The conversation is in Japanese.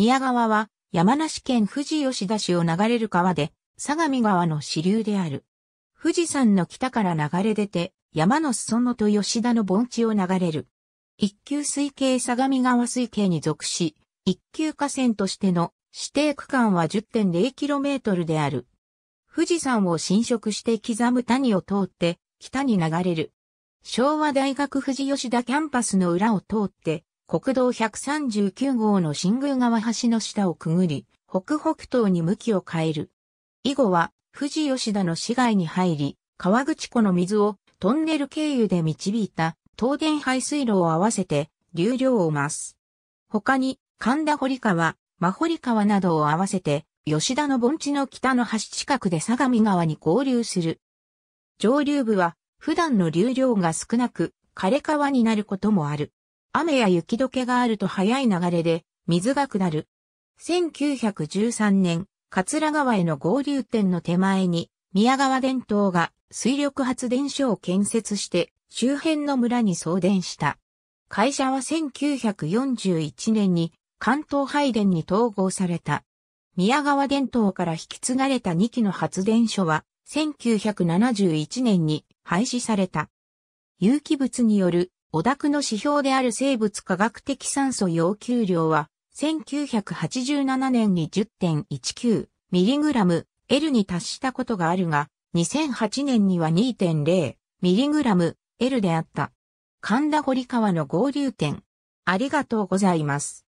宮川は山梨県富士吉田市を流れる川で、相模川の支流である。富士山の北から流れ出て、山の裾野と吉田の盆地を流れる。一級水系相模川水系に属し、一級河川としての指定区間は 10.0km である。富士山を侵食して刻む谷を通って北に流れる。昭和大学富士吉田キャンパスの裏を通って国道139号の新宮川橋の下をくぐり、北北東に向きを変える。以後は、富士吉田の市街に入り、川口湖の水をトンネル経由で導いた東電排水路を合わせて流量を増す。他に神田堀川、真堀川などを合わせて吉田の盆地の北の橋近くで相模川に合流する。上流部は普段の流量が少なく枯れ川になることもある。雨や雪解けがあると早い流れで水が下る。1913年、桂川への合流点の手前に、宮川電灯が水力発電所を建設して周辺の村に送電した。会社は1941年に関東配電に統合された。宮川電灯から引き継がれた2基の発電所は1971年に廃止された。有機物によるオダクの指標である生物化学的酸素要求量は、1987年に 10.19mg L に達したことがあるが、2008年には 2.0mg L であった。神田堀川の合流点。ありがとうございます。